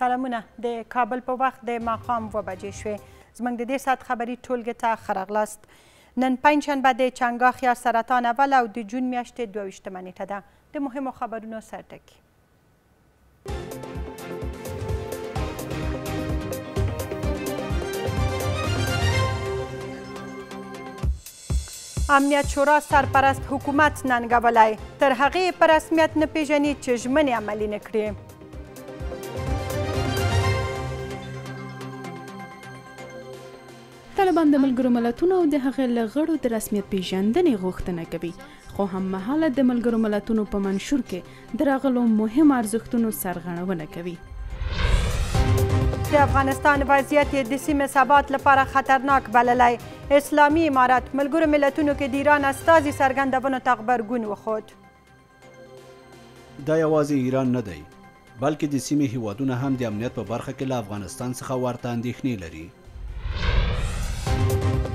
سلامونه د کابل په وخت د ماقام و بجې شوې زمنګ د دې سات خبری ټولګه ته خرغلاست نن پنځشنبه د چنګاخ یا سرطان اول او د جون میاشتې 22 منې ته ده د مهمو خبرونو سرټکی امنیت شورا سرپرست حکومت ننګولی تر هغې یې په رسمیت نه پیژني چې ژمنې عملي نه کړي طالبان د ملګرو ملتونو او د هغې له غړو د رسمیت پیژندنې غوښتنه کوي خو هم مهاله د ملګرو ملتونو په منشور کې د راغلو مهم ارزښتونو سرغړونه کوي د افغانستان وضعیت د سیمې ثبات لپاره خطرناک بللی اسلامي امارت ملګرو ملتونو کې د ایران استازي څرګندونو ته غبرګون وښود دا یوازې ایران نه دی بلکې د سیمې هیوادونه هم د امنیت په برخه کې له افغانستان څخه ورته اندېښنې لري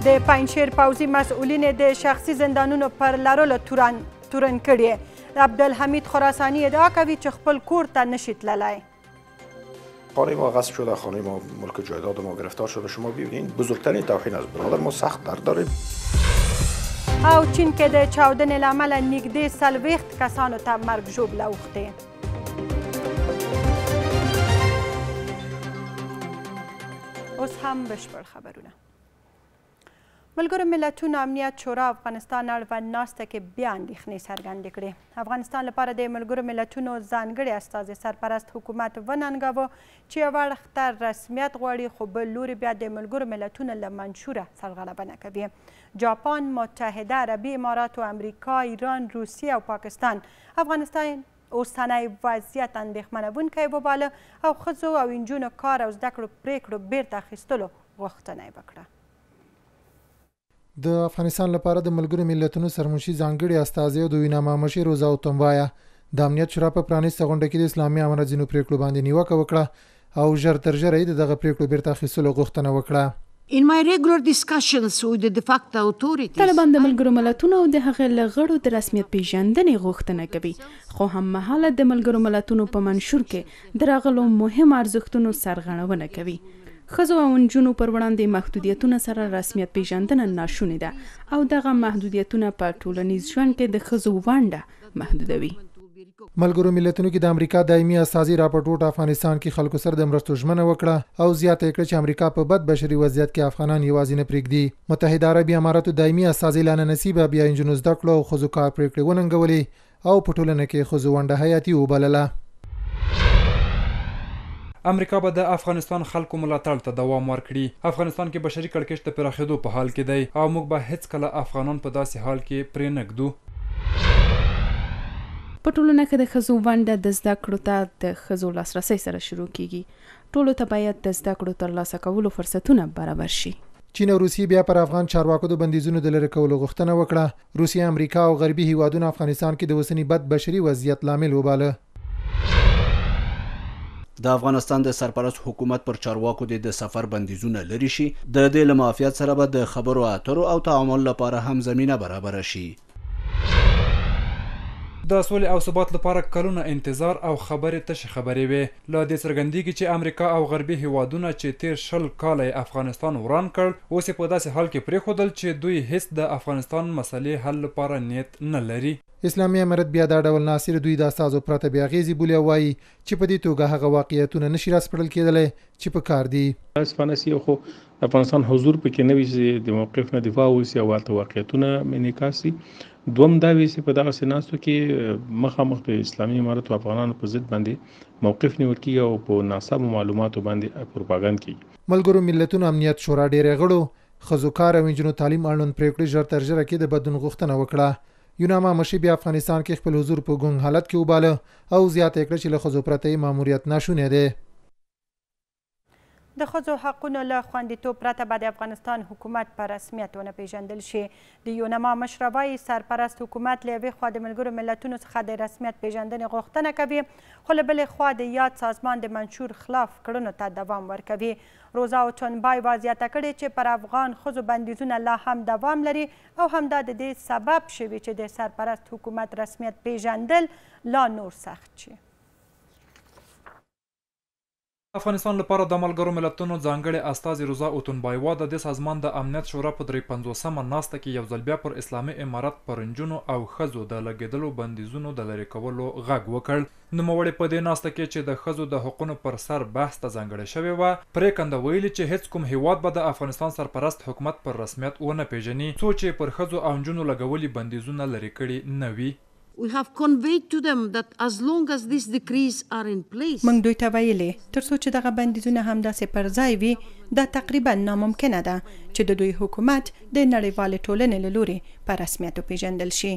د پنځیر پوزي مسؤلین د شخصي زندانونو پر لرلو تورن تورن کړي عبدالحمید خراسانی ادعا کوي چې خپل کور ته نشي تللی خانه ما غصب شده خانه ما ملک جایداد ما گرفتار شده شما ببینید بزرگترین توهین از برادر ما سخت در داریم او چین کې د چاودنې له امله نږدې څلوېښت کسانو ته مرګ ژوبله اوښتې اوس هم بشپړ خبرونه ملګرو ملتونو امنیت شورا افغانستان اړوند ناسته کې بیا اندېښنې څرګندې کړې افغانستان لپاره د ملګرو ملتونو ځانګړي استازي سرپرست حکومت وننګاوه چې یو اړخ رسمیت غواړي خو بل لوري بیا د ملګرو ملتونو له منشوره سرغړبنه کوي جاپان متحده عربي امارات او امریکا ایران روسیه او پاکستان افغانستان اوسنی وضعیت اندېښمنوونکی وباله او ښځو او نجونو کار او زده کړو پرېکړو بیرته اخیستلو غوښتنه یې وکړه د افغانستان لپاره د ملګرو ملتونو سرمنشي ځانګړي استازي د ویناما مشر روزا اوتموایا د امنیت شورا په پرانیسته غونډه کې د اسلامي امارت جنو پریکړو باندې نیوکه وکړه او ژر تر ژره دغه پریکړو بیرته اخیستلو غوښتنه وکړه In my regular discussions with the de facto authorities طالبان د ملګرو ملتونو او د هغې لغړو د رسمیت پیژندنې غوښتنه کوي خو هم مهاله د ملګرو ملتونو په منشور کې درغلو مهم ارزښتونو سرغړونه کوي خزو او نجونو پر وړاندې محدودیتونه سره رسمیت پیژندنه ناشونې ده او دغه محدودیتونه په ټولنیز ژوند کې د خزو ونډه محدودوي ملګرو ملتونو کې د امریکا دایمي اساسي راپورټ افغانستان کې خلکو سره د مرستو ژمنه وکړه او زیاته کړه چې امریکا په بد بشري وضعیت کې افغانان یوازې نه پرېږدي متحده عرب اماراتو دایمي اساسي لانه نصیب بیا انجنوز دکړو خو ځکار پرېکړه وننګولې او په ټولنه کې خو ځوند حیاتي وبلله امریکا به د افغانستان خلکو ملاتړ ته دوام ورکړي افغانستان کې بشري کړکېچ ته پراخېدو په حال کې دی او موږ به هیڅ کله افغانان په داسې حال کې پرې نګدو په ټولنه کې د خزو ونده د زده کړو ته د خزو لاسرسي سره شروع کیږي ټولو ته باید د زده کړو تر لاسه کولو فرصتونه برابر شي چین او روسي بیا پر افغان چارواکو د بندیزونو د لری کولو غوښتنه وکړه روسي امریکا او غربي هیوادونو افغانستان کې د وسنی بد بشري وضعیت لامل وباله د افغانستان د سرپرست حکومت پر چارواکو د سفر بندیزونه لري شي د دې لمافیت سره به د خبرو اترو او تعامل لپاره هم زمينه برابر شي د سولې او ثبات لپاره کلونه انتظار او خبرې تش خبرې وي له دې څرګندېږي چې امریکا او غربي هیوادونه چې تیر شل کاله افغانستان وران کړ اوس په داسې حال کې پریښودل چې دوی هیڅ د افغانستان مسلې حل لپاره نیت نه لري اسلامي امارت بیا دا ډول ناصر دوی د سازو پرته بیا غیزی بولی وایي چې په دې توګه هغه واقعیتونه نشي راسپړل کېدل چې په کار دي اسپانسی خو افغانستان حضور پکې نه وي چې د موقف نه دفاع وسی او واقعیتونه منعکاسي دوم دا وی چې په دغه سناستو کې مخامخ د اسلامي امارت او افغانانو په ضد باندې موقف نیول کیږي او په ناسب معلوماتو باندې پروپاګند کیږي ملګرو ملتونو امنیت شورا ډیره غړو خزوکار او انجنونو تعلیم اړوند پریکړې ژر تر ژره کې د بدلون غوښتنه وکړه یوناما مشی بیا افغانستان کې خپل حضور په ګنګ حالت کې وباله او زیات کړ چې له خزو پرته ماموریت ناشونه ده د ښځو حقونه له خوندیتوب پرته به د افغانستان حکومت په رسمیت ونه پیژندل شي د یونما مشره وایي سرپرست حکومت له یوې خوا د ملګرو ملتونو څخه د رسمیت پیژندنې غوښتنه کوي خو له بلې خوا د یاد سازمان د منشور خلاف کړنو ته دوام ورکوي روزا اوچنبای وا زیاته کړې چې پر افغان ښځو بندیزونه لا هم دوام لري او همدا د دې سبب شوي چې د سرپرست حکومت رسمیت پیژندل لا نور سخت شي افغانستان لپاره د ملګرو ملتونو ځانګړي استازي روزا اوتونبایوا د دې سازمان د امنیت شورا په درې پنځوسمه ناسته کې یو ځل بیا پر اسلامي امارت پرنجونو او ښځو د لګیدلو بندیزونو د لرې کولو غږ وکړ نوموړی په دې ناسته کې چې د ښځو د حقونو پر سر بحث ته ځانګړې شوې وه پریکنده ویلي چې هیڅ کوم هیواد به د افغانستان سرپرست حکومت پر رسمیت ونه پیژني څو چې پر ښځو او نجونو لګولي بندیزونه لرې کړي نه وي موږ دوی ته ویلې ترڅو چې دغه بندیزونه همداسې پر ځای وي دا تقریبا ناممکنه ده چې د دوی حکومت د نړیوال ټولنې له لوري په رسمیت پیژندل شي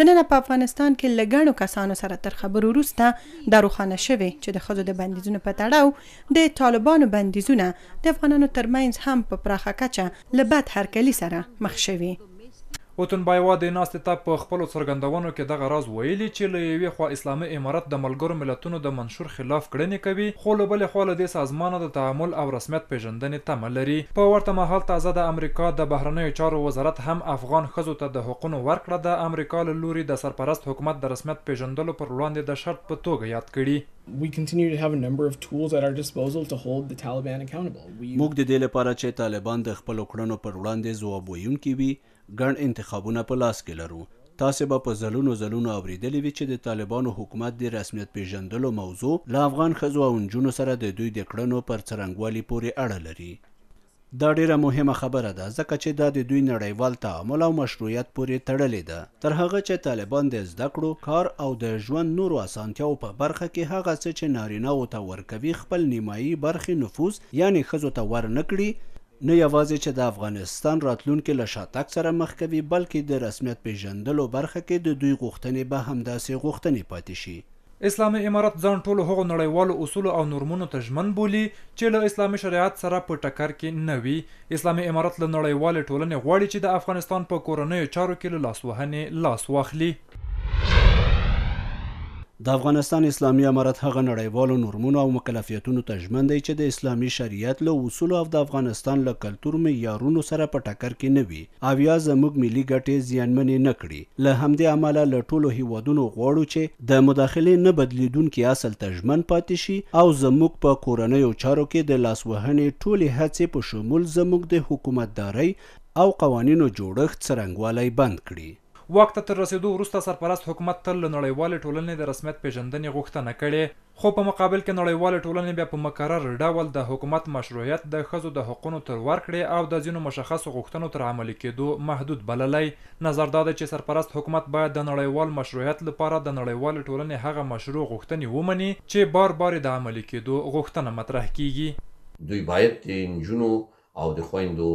د نن په افغانستان کې لګړو کسانو سره تر خبرو وروسته د روخانه شوی چې د خزو د بندیزونو په تړاو د طالبانو بندیزونه د افغانانو ترمنځ هم په پراخه کچه لبد هر کلی سره مخ شوی اوتن بایوا د ناستې ته په خپلو څرګندونو کې دغه راز ویلي چې له یوې خوا اسلامي امارت د ملګرو ملتونو د منشور خلاف کړنې کوي خو له بلې خوا له دې سازمانه د تعامل او رسمیت پیژندنې تمه لري په ورته مهال تازه د امریکا د بهرنیو چارو وزارت هم افغان ښځو ته د حقونو ورکړه د امریکا له لوري د سرپرست حکومت د رسمیت پیژندلو پر وړاندې د شرط په توګه یاد کړي we continue to have a number of tools at our disposal to hold the Taliban accountable. We... موږ د دې لپاره چې طالبان د خپل کړنو پر وړاندې ځواب ویونکي وي ګڼ انتخابونه په لاس کې لرو تاسې به په زلونو زلونو اوریدلی وي چې د طالبانو حکومت د رسمیت پیژندلو موضوع له افغان ښځو او نجونو سره د دوی د کړنو پر څرنګوالي پورې اړه لري دا ډیره مهمه خبره ده ځکه چې دا د دوی نړیوال تعامل او مشروعیت پورې تړلې ده تر هغه چې طالبان د زده کړو کار او د ژوند نورو اسانتیاو په برخه کې هغه څه چې نارینه او ته ورکوي خپل نیمایي برخې نفوذ یعنی ښځو ته ور نکړي نه یوازې چې د افغانستان راتلونکي له شاتګ سره مخ کوي بلکې د رسمیت پیژندلو برخه کې د دوی غوښتنې به همداسې غوښتنې پاتې شي اسلامي امارت ځان ټولو هغو نړیوالو اصولو او نورمونو ته ژمن بولي چې له اسلامي شریعت سره په ټکر کې نه وي اسلامي امارت له نړیوالې ټولنې غواړي چې د افغانستان په کورنیو چارو کې له لاسوهنې لاس واخلي د افغانستان اسلامي امارت هغه نړیوالو نورمونو او مکلفیتونو ته ژمن دی چې د اسلامي شریعت له اصول او د افغانستان له کلتور معیارونو سره په ټکر کې نه وي او یا زموږ ملي ګټې زیانمنې نه کړي له همدې امله له ټولو هیوادونو غواړو چې د مداخلې نه بدلیدونکي اصل ته ژمن پاتې شي او زموږ په کورنیو چارو کې د لاسوهنې ټولې هڅې په شمول زموږ د حکومتدارۍ او قوانینو جوړښت څرنګوالی بند کړي واک ته تر رسیدو وروسته سرپرست حکومت تل له نړیوالې ټولنې د رسمیت پیژندنې غوښتنه کړې خو په مقابل کې نړیوالې ټولنې بیا په مکرر ډول د حکومت مشروعیت د ښځو د حقونو تر ورکړې او د ځینو مشخصو غوښتنو تر عملي کېدو محدود بللی نظر دا دی چې سرپرست حکومت باید د نړیوال مشروعیت لپاره د نړیوالې ټولنې هغه مشروع غوښتنې ومني چې بار بار د عملي کېدو غوښتنه مطرح کیږي دوی باید د نجونو او د خویندو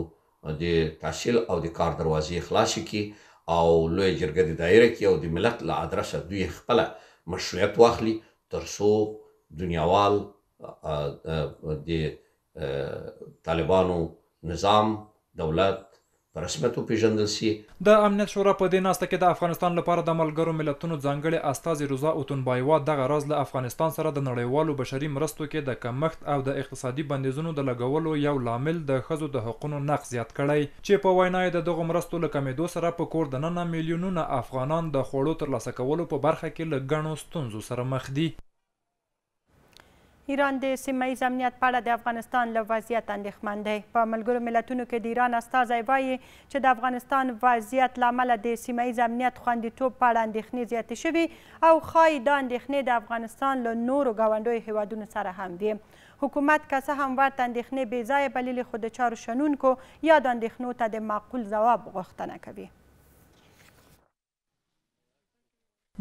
د تحصیل او د کار دروازې خلاصې کړي او لوی جرګه د دایره کې او د ملت له ادرسه دوی خپل مشروعیت واخلي ترڅو دنیاوال د طالبانو نظام دولت په رسمیت وپیژندل شي د امنیت شورا په دې ناسته کې د افغانستان لپاره د ملګرو ملتونو ځانګړي استازي روزا اوتونبایوا دغه راز له افغانستان سره د نړیوالو بشري مرستو کې د کمښت او د اقتصادي بندیزونو د لګولو یو لامل د ښځو د حقوقو نقض زیات کړی چې په وینا یې د دغه مرستو له کمیدو سره په کور دننه میلیونونه افغانان د خوړو ترلاسه کولو په برخه کې له ګڼو ستونزو سره مخ دي ایران د سیمایي امنیت په اړه د افغانستان له وضعیت اندېښمن دی په ملګرو ملتونو کې د ایران استازی وایي چې د افغانستان وضعیت له امله د سیمایي امنیت خوندیتوب په اړه اندېښنې زیاتې شوي او ښایي دا اندېښنې د افغانستان له نورو ګاونډیو هیوادونو سره هم وي حکومت که څه هم ورته اندېښنې بې ځایه بللې خو د چارو شنونکو یا د اندېښنو ته د معقول ځواب غوښتنه کوي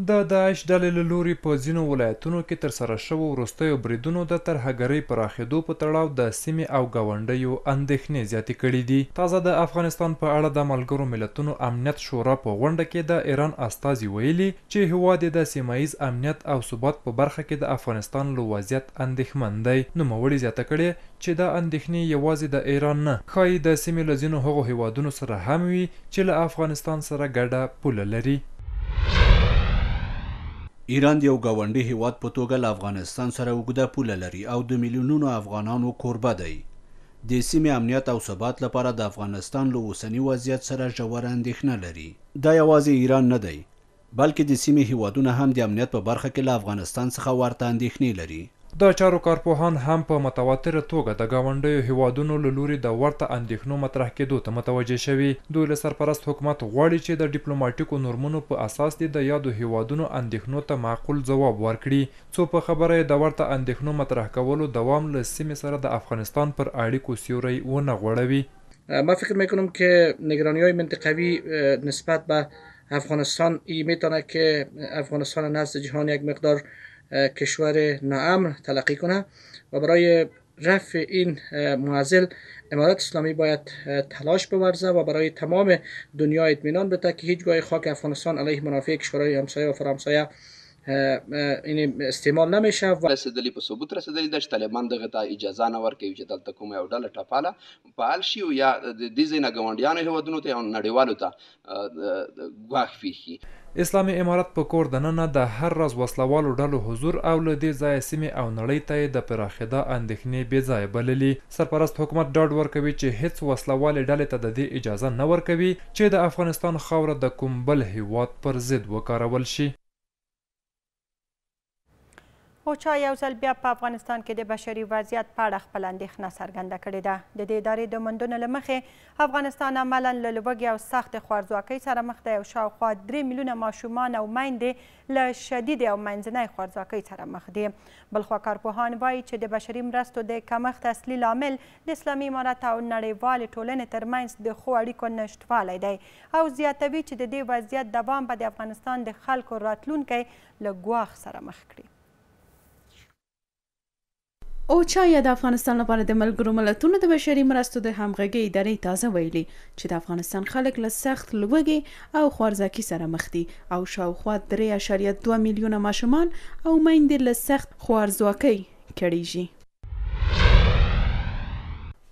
د داعش ډلې له لوري په ځینو ولایتونو کې ترسره شوو وروستیو بریدونو د ترهګرۍ پراخېدو په تړاو د سیمې او ګاونډیو اندېښنې زیاتې کړې دي تازه د افغانستان په اړه د ملګرو ملتونو امنیت شورا په غونډه کې د ایران استازي ویلي چې هیواد یې د سیمه ایز امنیت او ثبات په برخه کې د افغانستان له وضعیت اندېښمن دی نوموړي زیاته کړې چې دا اندېښنې یوازې د ایران نه ښایي د سیمې له ځینو هغو هیوادونو سره هم وي چې له افغانستان سره ګډه پوله لري ایران د یو ګاونډي هیواد په توګه له افغانستان سره اوږده پوله لري او د میلیونونو افغانانو کوربه دی د سیمې امنیت او ثبات لپاره د افغانستان له اوسني وضعیت سره ژوره اندېښنه لري دا یوازې ایران نه دی بلکې د سیمې هیوادونه هم د امنیت په برخه کې له افغانستان څخه ورته اندېښنې لري د چارو کارپوهان هم په متواتره توګه د گاونډیو هیوادونو له لوري د ورته اندېښنو مطرح کېدو ته متوجه شوي دوی له سرپرست حکومت غواړي چې د ډیپلوماټیکو نورمونو په اساس د یادو هیوادونو اندېښنو ته معقول ځواب ورکړي څو په خبره د ورته اندېښنو مطرح کولو دوام له سیمې سره د افغانستان پر اړیکو سیوری ونه غوړوي ما فکر میکنم که نگرانی های منطقوی نسبت به افغانستان ای میتونه که افغانستان نزد جهان یک مقدار کشور ناامن تلقی کنه و برای رفع این معضل امارات اسلامی باید تلاش بورزه و برای تمام دنیا اطمینان بده که هیچگاه خاک افغانستان علیه منافع کشورهای همسایه و فرامسایه یعنی استعمال نمیشه و رسیدلی په ثبوت رسیدلی د طالبان دغه ته اجازه نه ورکوي چې دلته کوم یو ډله ټپاله فعال شي او یا د دې ځای نه ګاونډیانو هیوادونو ته نړیوالو ته ګواښ پیخي اسلامي امارات په کور دننه د هر راز وسلوالو ډلو حضور او له دې ځای سیمې او نړۍ ته د پراخېدا اندېښنې بې ځای بللي سرپرست حکومت ډاډ ورکوي چې هیڅ وسلوالې ډلې ته د دې اجازه نه ورکوي چې د افغانستان خاوره د کوم بل هیواد پر ضد وکارول شي اوچا یو ځل بیا په افغانستان کې د بشري وضعیت په اړه خپله اندېښنه څرګنده کړې ده د دې ادارې د موندنو له مخې افغانستان عملا له لوږې او سختې خوارځواکۍ سره مخ دی او شاوخوا درې میلیونه ماشومان او میندې له شدیدې او منځنۍ خوارځواکۍ سره مخ دي بلخوا کارپوهان وایي چې د بشري مرستو د کمښت اصلي لامل د اسلامي امارت او نړیوالې ټولنې ترمنځ د ښو اړیکو نشتوالی دی او زیاتوي چې د دې وضعیت دوام به د افغانستان د خلکو راتلونکی له ګواښ سره مخ کړي اوچا یا د افغانستان لپاره د ملګرو ملتونو د بشري مرستو د همغږي ادارې تازه ویلي چې د افغانستان خلک له سخت لوږې او خوارزکي سره مخ دي او شاوخوا 3.2 میلیونه ماشومان او میندې له سخت خوارزواکۍ کړيږي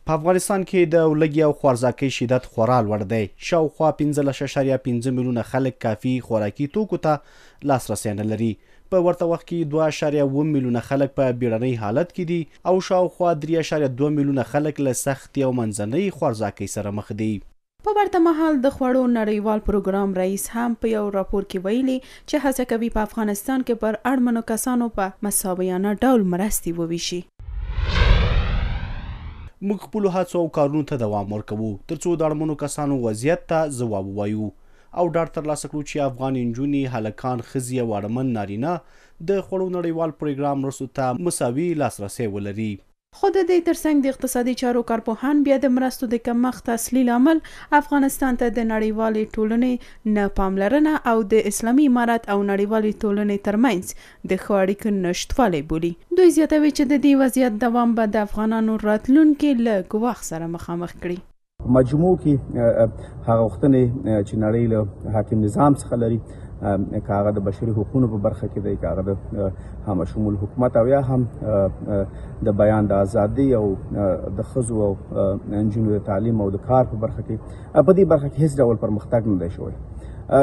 په افغانستان کې د ولګي او خوارزاکۍ شدت خورا لوړ دی شاوخوا 15.5 میلیونه خلک کافي خوراکي توکو ته لاسرسي نه لري په ورته وخت کې 2.1 میلیونه خلک په بیړنۍ حالت کې دي او شاوخوا 3.2 میلیونه خلک له سخت او منځنۍ خوارزاکۍ سره مخ دي په ورته مهال د خوړو نړیوال پروګرام رئیس هم په یو راپور کې ویلي چې هڅه کوي په افغانستان کې پر اړمنو کسانو په مساویانه ډول مرستي وویشي موږ خپل هڅو او کارونو ته دوام ورکوو ترڅو د اړمنو کسانو وضعیت ته ځواب ووایو او ډاډ ترلاسه کړو چې افغان انجونی هلکان خزي او اړمن نارینه د خړو نړیوال پروګرام رسوته مساوي لاسرسي ولري خو د دې ترڅنګ د اقتصادي چارو کارپوهان بیا د مرستو د کمښت اصلي لامل افغانستان ته د نړیوالې ټولنې نه پاملرنه او د اسلامي امارات او نړیوالې ټولنې ترمنځ د ښو اړیکو نشټوالی بولي دوی زیاتوي چې د دې وضعیت دوام به د افغانانو راتلونکي له ګواښ سره مخامخ کړي مجموع کې هغه وختنې چې نړۍ له حاکم نظام څخه لري کاغه د بشري حقوقو په برخه کې د کاغه د هم شمول حکومت او یا هم د بیان د ازادي او د خزو او انجنونو د تعلیم او د کار په برخه کې په دې برخه کې هیڅ ډول پرمختګ نه دی شوی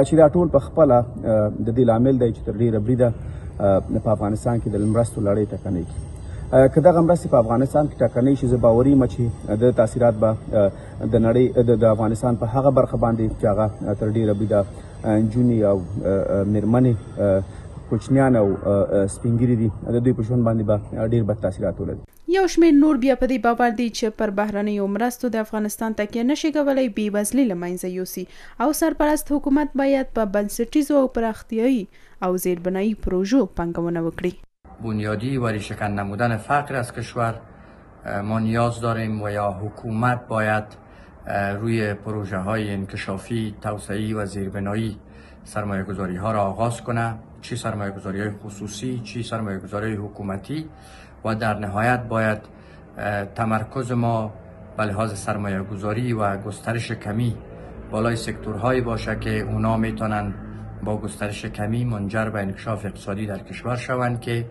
چې دا ټول په خپل د دې لامل دی چې تر ډیره بریده په افغانستان کې د مرستو لړۍ ټکنه کیږي که دغه مرستې په افغانستان کې ټاکنې شي زه باوري یم چې د تاثیرات به د نړۍ د افغانستان په هغه برخه باندې چې هغه تر ډیره بده نجونې او میرمنې کوچنیان او سپینګیري دي د دوی په ژوند باندې به ډیر بد تاثیرات ولري یو شمېر نور بیا په دې باور دي چې پر بهرنیو مرستو د افغانستان تکیه نشي کولی بېوزلي له منځه یوسي او سرپرست حکومت باید په بنسټیزو او پراختیایي او زیربنایي پروژو پانګونه وکړي بنیادی و ریشکن نمودن فقر از کشور ما نیاز داریم و یا حکومت باید روی پروژه های انکشافی، توسعی و زیربنایی سرمایه گذاری ها را آغاز کنه چی سرمایه گذاری های خصوصی، چی سرمایه گذاری حکومتی و در نهایت باید تمرکز ما به لحاظ سرمایه گذاری و گسترش کمی بالای سکتورهایی باشه که اونا میتونن با گسترش کمی منجر به انکشاف اقتصادی در کشور شوند که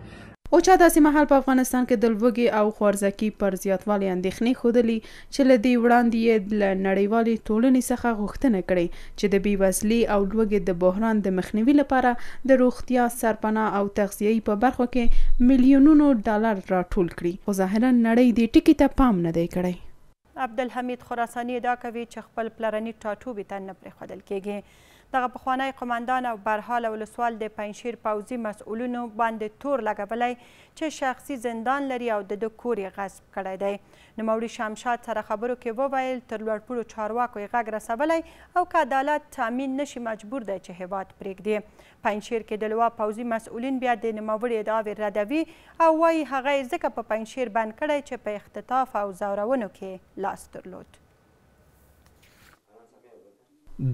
اوچا داسې محل په افغانستان کې د لوږې او خوارزکۍ پر زیاتوالي اندېښنې ښودلې چې له دې وړاندې یې له نړیوالې ټولنې څخه غوښتنه کړې چې د بېوزلي او لوږې د بحران د مخنیوي لپاره د روغتیا سرپناه او تغذیې په برخو کې میلیونونو ډالر راټول کړي خو ظاهرا نړۍ دې ټکي ته پام نه دی کړی عبدالحمید خراساني دا کوي چې خپل پلرني ټاټوبې ته نه پرېښودل کېږي دغه پخوانی قماندان او برحال ولسوال د پنجشیر پوځي مسؤلینو باندې تور لګولی چې شخصي زندان لري او د ده کور یې غصب کړی دی نوموړي شمشاد سره خبرو کې وویل تر لوړپوړو چارواکو یې غږ رسولی او که عدالت تامین نشي مجبور دی چې هیواد پرېږدي پنجشیر کې د لوا پوځي مسؤلین بیا د نوموړي ادعاوې ردوي او وایي هغه یې ځکه په پنجشیر بند کړی چې په اختطاف او زورونو کې لاس درلود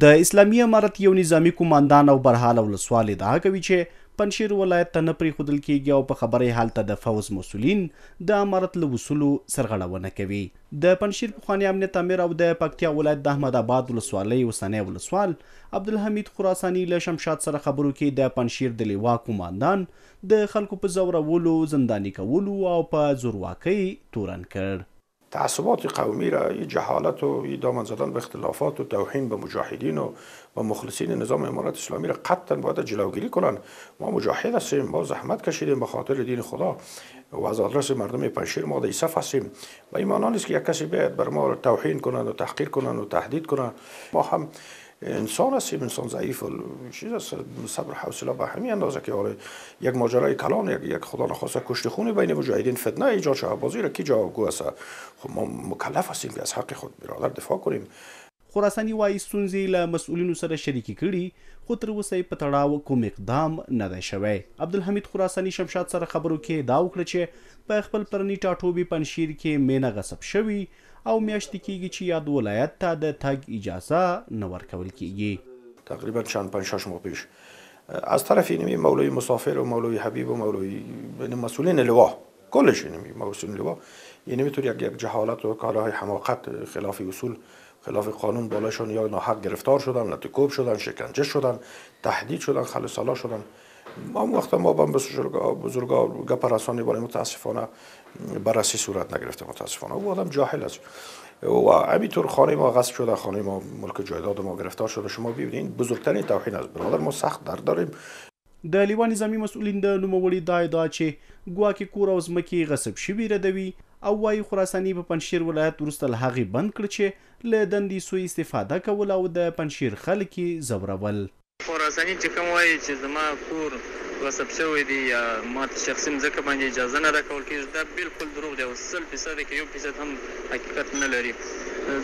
د اسلامي امارت یو نظامی کمانډان او برحال ولسوال ادعا کوي چې پنشیر ولایت ته نه پریښودل کیږي او په خبرې حال ته د فوز مسولین د امارت له وصولو سرغړونه کوي د پنشیر پخوانی امنیت امیر او د پکتیا ولایت د احمد آباد ولسوالۍ اوسنی ولسوال عبدالحمید خراسانی له شمشاد سره خبرو کې د پنشیر د لیوا کماندان د خلکو په زورولو زنداني کولو او په زورواکۍ تورن کړ تعصبات قومی را یه جهالت و یه دامن زدن به اختلافات و توهین به مجاهدین و و مخلصین نظام امارات اسلامی را قطعا باید جلوگیری کنن ما مجاهد هستیم با زحمت کشیدیم به خاطر دین خدا و از آدرس مردم پنشیر ما در صف هستیم و این معنا نیست که یک کسی باید بر ما توهین کنند و تحقیر کنند و تهدید کنند ما هم انسان هستیم انسان ضعیف و چیز است صبر حوصله به همین اندازه که آره یک ماجرای کلان یک, یک خدا نخواسته کشت خون بین مجاهدین فتنه ایجاد شده بازی را کی جوابگو است خب ما مکلف هستیم که از حق خود برادر دفاع کنیم خراسانی وایي ستونزې له مسؤلینو سره شریکې کړي خو تر اوسه په تړاو کوم اقدام نه دی شوی عبدالحمید خراسانی شمشاد سره خبرو کې دا وکړه چې په خپل پرني ټاټوبي پنشیر کې مینه غصب شوی او میاشتې کېږي چې یاد ولایت ته د تګ اجازه نه ورکول کېږي تقریبا چند پنج شش ماه پیش از طرف اینمی مولوی مسافر و مولوی حبیب و مولوی مسئولین لوا کلش اینمی مسئولین لوا اینمی طور یک جهالت و کارهای حماقت خلاف اصول خلاف قانون بالاشون یا ناحق گرفتار شدن لطکوب شدن شکنجه شدن تهدید شدن خلصالا شدن اون وقت ما با بزرگا بزرگا گپ رسانی برای متاسفانه بررسی صورت نگرفته متاسفانه او آدم جاهل است و همینطور خانه ما غصب شده خانه ما ملک جایداد ما گرفتار شده شما ببینید بزرگترین توهین است برادر ما سخت درد داریم د لیوان نظامی مسؤلین د نوموړي دا ادعا چې ګواکې کور او ځمکې غصب شوي ردوي او وايي خراساني په پنشیر ولایت وروسته له هغې بند کړ چې له دندې سوء استفاده کول او د پنشیر خلک یې ځورول خراساني چې کوم وایي چې زما کور غصب شوی دی یا ماته شخصي مځکه باندې اجازه نه راکول کېږي دا بالکل دروغ دی او سل فیصده کې یو فیصد هم حقیقت نه لري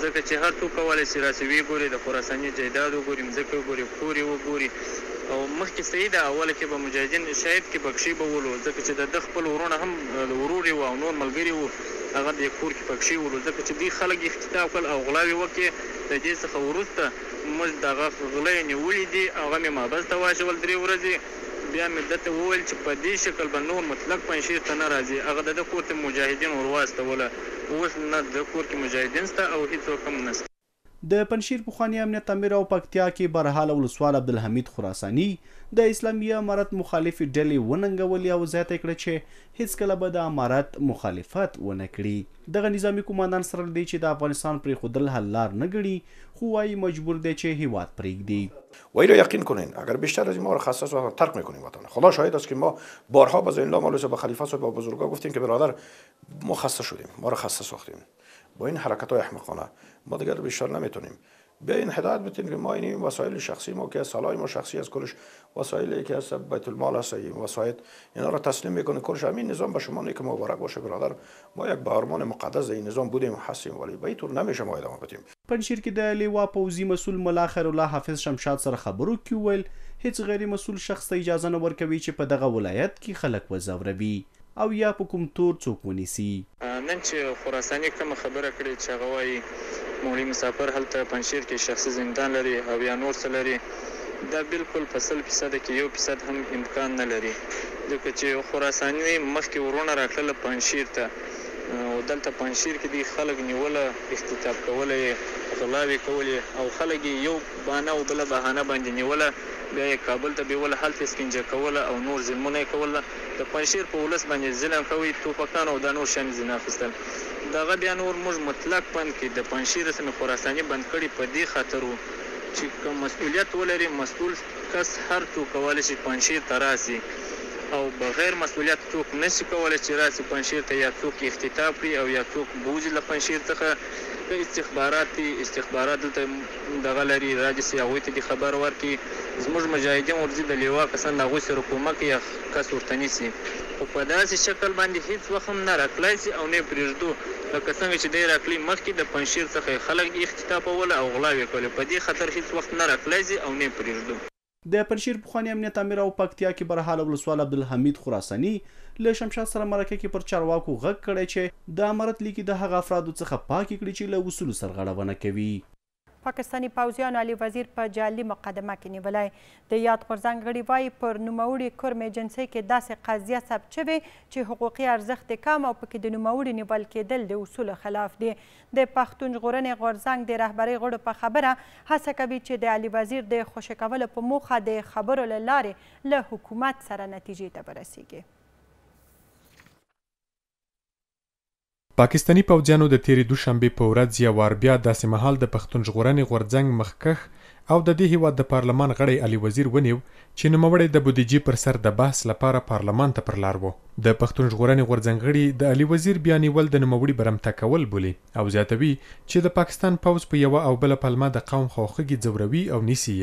ځکه چې هر څوک کولی شي راسي وګوري د خراساني جایداد وګوري مځکه وګوري کور یې وګوري او مخکې صحیح ده اوله کې به مجاهدین شاید کې بکشي به ولو ځکه چې د ده خپل ورونه هم ورور یې او نور ملګري وو هغه د کور کې بکشي ولو ځکه چې دوی خلک اختطاف کړل او غلاوې وکړې د دې څخه وروسته موږ دغه غلې نیولې دي هغه مې مابز ته واچول درې ورځې بیا مې دته وویل چې په دې شکل به نور مطلق پنشیر ته نه راځي هغه د ده کور ته مجاهدین ور واستوله اوس نه د کور کې مجاهدین شته او هیڅوک هم نشته د پنشیر پوخانی امنیت امیر او پکتیا کې برحال ولسوال عبدالحمید خراسانی د اسلامي امارت مخالف ډلې وننګول او زیاته کړه چې هیڅ کله به د امارت مخالفت ونه کړي دغه نظامی کمانډان سره دی چې د افغانستان پر خودل حل لار نه غړي خو وايي مجبور دی چې هیواد پرېږدي وای را یقین کنین اگر بیشتر از ما رو خصاص وطن ترک میکنیم وطن خدا شاهد است که ما بارها با زین لام به خلیفه صاحب با بزرگا گفتیم که برادر ما خسته شدیم ما رو خسته ساختیم با این حرکت های احمقانه ما دیگر بیشتر نمیتونیم بیاین هدایت بتین که ما این, این وسایل شخصی ما که سالای ما شخصی از کلش وسایلی که از بیت المال هست این وسایل اینا را تسلیم میکنه کلش همین نظام به شما نیک مبارک باشه برادر ما یک بهارمان مقدس این نظام بودیم هستیم ولی به طور نمیشه ما ادامه بدیم پنځیر کې د لیوا پوزي مسول ملا خیر الله حافظ شمشاد سره خبرو کې ویل هیڅ غیر مسول شخص ته اجازه نه ورکوي چې په دغه ولایت کې خلک وزوروي او یا په کوم تور څوک ونیسي نن چې خراساني کوم خبره کړې چې هغه وایي مولوي مسافر هلته پنځیر کې شخصي زندان لري او یا نور څه لري دا بالکل فصل فیصد کې یو فیصد هم امکان نه لري ځکه چې خراساني مخکې ورونه راکړل پنځیر ته او دلته پنځیر کې دي خلک نیوله اختطاف کولې غلاوي کولې او خلک یو بانه او بل بهانه باندې نیوله بیا کابل ته بیول حالت سپینځه کوله او نور زمونه کوله د پنځیر په ولس باندې ظلم کوي توپکان او د نور شان زنا فستل دغه بیا نور موږ مطلق پند کې د پنځیر سم خراساني بند کړي په دې خاطر چې کوم مسؤلیت ولري مسؤل کس هر تو کولای شي پنځیر تراسي او بغیر مسؤلیت څوک نشي کولای چې راسي پنځیر ته یا څوک اختطاف کړي او یا څوک بوج له پنځیر څخه دغه استخبارات استخبارات دلته دغه لري راځي چې هغوی ته د خبر ورکړي زموږ مجاهدین ورځي د لیوا کسان د هغوی سره کومک یا کس ورته نیسي خو په داسې شکل باندې هیڅ وخت هم نه راکلی سي او نه یې پرېږدو لکه څنګه چې دی راکلی مخکې د پنجشیر څخه یې خلک اختطافول او غلاوې کولې په دې خطر هیڅ وخت نه راکلی سي او نه یې پرېږدو د پنځیر پخوانی امنیت امیر او پکتیا کې برحال ولسوال عبدالحمید خراسانی له شمشاد سره مرکه کې پر چارواکو غږ کړی چې د امارت لیکي د هغه افرادو څخه پاکي کړی چې له اصول سرغړونه کوي پاکستانی پوځیانو علي وزیر په جعلي مقدمه کې نیولی د یاد غورځنګ غړي وایي پر نوموړي کرم ایجنسۍ کې داسې قضیه ثبت شوې چې حقوقي ارزښت یې کم او پکې د نوموړي نیول کېدل د اصولو خلاف دی د پښتون ژغورنې غورځنګ د رهبرۍ غړو په خبره هڅه کوي چې د علي وزیر د خوشې کولو په موخه د خبرو له لارې له حکومت سره نتیجې ته ورسیږي پاکستانی پوځیانو د تیرې دوشنبه په ورځ یو وار بیا داسې مهال د پښتون ژغورنې غورځنګ مخکخ او د دې هیواد د پارلمان غړی علي وزیر ونیو چې نوموړی د بودیجې پر سر د بحث لپاره پارلمان ته پر لار وو د پښتون ژغورنې غورځنګ غړي د علي وزیر بیا نیول د نوموړي برمته کول بولي او زیاتوي چې د پاکستان پوځ په پا یوه او بل پلمه د قوم خوخګي ځوروي او نیسی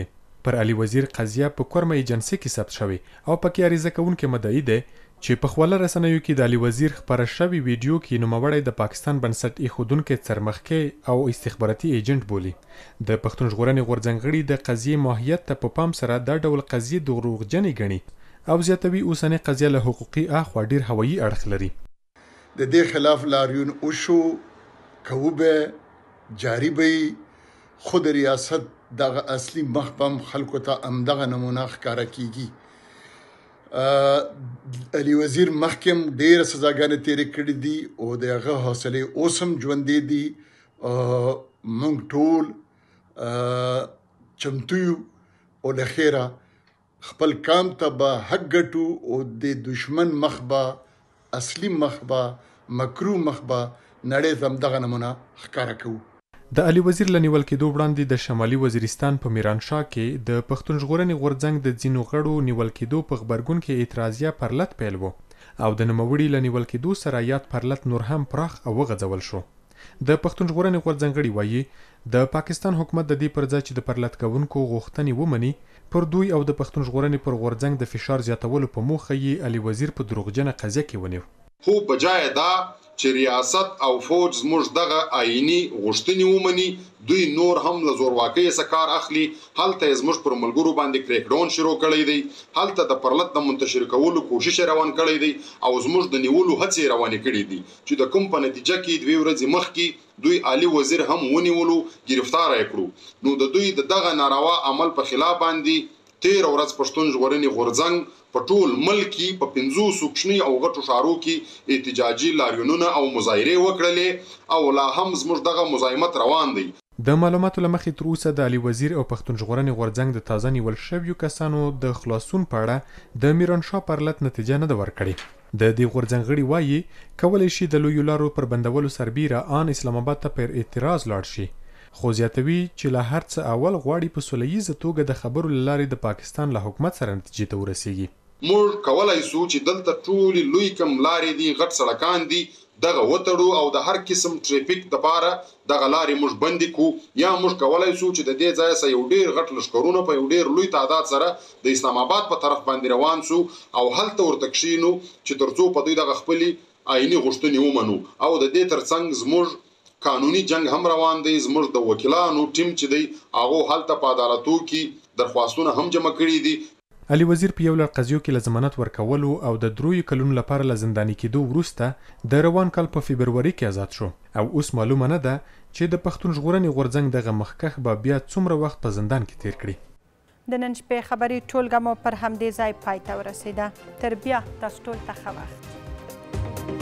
پر علي وزیر قضیه په کورمه ایجنسی کې ثبت شوې او پکې اړیزه کوونکې مدعی ده چې په خوله رسنیو کې د علي وزیر خبره شوی ویډیو کې نوموړی د پاکستان بنسټ ایښودونکو څرمخکې او استخباراتي ایجنټ بولی د پښتون ژغورنې غورځنګړي د قضیې ماهیت ته په پا پام سره دا ډول قضیې دروغجنې ګڼي او زیاتوي اوسنۍ قضیه له حقوقي اخوا ډیر هوایي اړخ لري د دې خلاف لاریون وشو کوبه جاری به خود ریاست دغه اصلي مخبم خلکو ته امدغه نمونه ښکارا کیږي کی. علي وزیر مخکم ډېر سزاګانې تیرې کړې دي او د هغه حوصله اوسم ژوندې دي مونږ ټول چمتو یو او له خیره خپل کام ته به حق ګټو او د دشمن مخبه اصلي مخبه مکرو مخبه نړۍ زمدغه نمونه ښکارا کوو د علي وزیر لنیول کېدو وړاندې د شمالي وزیرستان په میرانشاه کې د پښتون ژغورنې غورځنګ د ځینو غړو نیول کېدو په خبرګون کې اعتراضیه پرلت پیل وو او د نوموړي لنیول کېدو سره یاد پرلت نور هم پراخ او غځول شو د پښتون ژغورنې غورځنګړي وایي د پاکستان حکومت د دې پر ځای چې د پرلت کوونکو غوښتنې ومني پر دوی او د پښتون ژغورنې پر غورځنګ د فشار زیاتولو په موخه یې علي وزیر په دروغجنه قضیه کې ونیو خو بجای دا چې ریاست او فوج زموږ دغه آئینی غوښتنې ومني دوی نور هم له زورواکۍ څخه کار اخلي هلته زموږ پر ملګرو باندې کریکډون شروع کړی دی هلته د پرلط د منتشر کولو کوشش روان کړی دی او زموږ د نیولو هڅې روانې کړې دي چې د کوم په نتیجه کې دوی ورځې مخکې دوی عالی وزیر هم ونیولو گرفتار کړو نو د دوی دغه ناروا عمل په خلاف باندې تیر ورځ پښتون ژغورنې غورځنګ په ټول ملک کې په 500 کوچني او غټو شارو کې احتجاجي لاریونونه او مظاهره وکړلې او لا هم زموږ دغه مزاحمت روان دی د معلوماتو لمخې تر اوسه د علي وزیر او پښتون ژغورنې غورځنګ د تازه نیول شویو کسانو د خلاصون په اړه د میرانشاه پرلط نتیجه نه ده ورکړې د دې غورځنګړي وایي کولای شي د لویو لارو پر بندولو سربیره ان اسلام آباد ته پر اعتراض لاړ شي خو زیاتوي چې له هر څه اول غواړي په سوله ییزه توګه د خبرو لارې د پاکستان له حکومت سره نتیجې ته ورسیږي موږ کولای شو چې دلته ټول لوی کم لارې دي غټ سړکان دي دغه وتړو او د هر قسم ټریفیک د باره دغه لارې موږ بندي کو یا موږ کولای شو چې د دې ځای سره یو ډیر غټ لشکرونه په یو ډیر لوی تعداد سره د اسلام آباد په طرف باندې روان شو او هلته ورته کښینو چې ترڅو په دوی دغه خپلې آئینی غشتنی ومنو او د دې ترڅنګ زموږ قانوني جنگ هم روان دی زموږ د وکیلانو ټیم چې دی هغه حالت په عدالتو کې درخواستونه هم جمع کړي دي علي وزیر په یو لړ قضیو کې لزمانت ورکولو او د دروي کلونو لپاره لزندانی کېدو وروسته د روان کال په فبروري کې آزاد شو او اوس معلومه نه ده چې د پښتون ژغورنې غورځنګ دغه مخکخ به بیا څومره وخت په زندان کې تیر کړي د نن شپې خبري ټولګه مو پر همدې ځای پای ته ورسیده تر بیا تاسو ټول ته ښه وخت